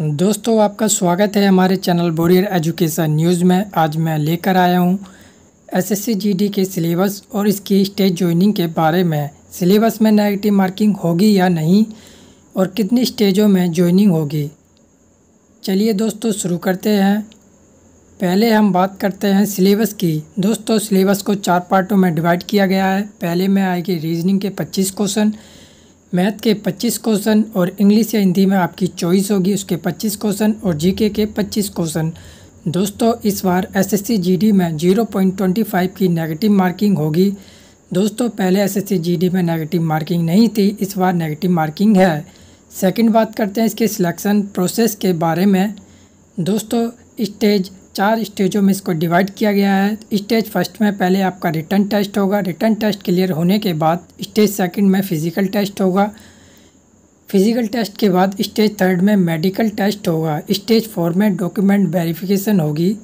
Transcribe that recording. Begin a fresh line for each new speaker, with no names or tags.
दोस्तों आपका स्वागत है हमारे चैनल बोरियर एजुकेशन न्यूज़ में आज मैं लेकर आया हूँ एसएससी जीडी के सिलेबस और इसकी स्टेज ज्वाइनिंग के बारे में सिलेबस में नेगेटिव मार्किंग होगी या नहीं और कितनी स्टेजों में ज्वाइनिंग होगी चलिए दोस्तों शुरू करते हैं पहले हम बात करते हैं सिलेबस की दोस्तों सिलेबस को चार पार्टों में डिवाइड किया गया है पहले में आएगी रीजनिंग के पच्चीस क्वेश्चन मैथ के 25 क्वेश्चन और इंग्लिश या हिंदी में आपकी चॉइस होगी उसके 25 क्वेश्चन और जीके के 25 क्वेश्चन दोस्तों इस बार एसएससी जीडी में 0.25 की नेगेटिव मार्किंग होगी दोस्तों पहले एसएससी जीडी में नेगेटिव मार्किंग नहीं थी इस बार नेगेटिव मार्किंग है सेकंड बात करते हैं इसके सिलेक्शन प्रोसेस के बारे में दोस्तों स्टेज चार स्टेजों में इसको डिवाइड किया गया है स्टेज फर्स्ट में पहले आपका रिटर्न टेस्ट होगा रिटर्न टेस्ट क्लियर होने के बाद स्टेज सेकंड में फिज़िकल टेस्ट होगा फिज़िकल टेस्ट के बाद स्टेज थर्ड में मेडिकल टेस्ट होगा स्टेज फोर में डॉक्यूमेंट वेरिफिकेशन होगी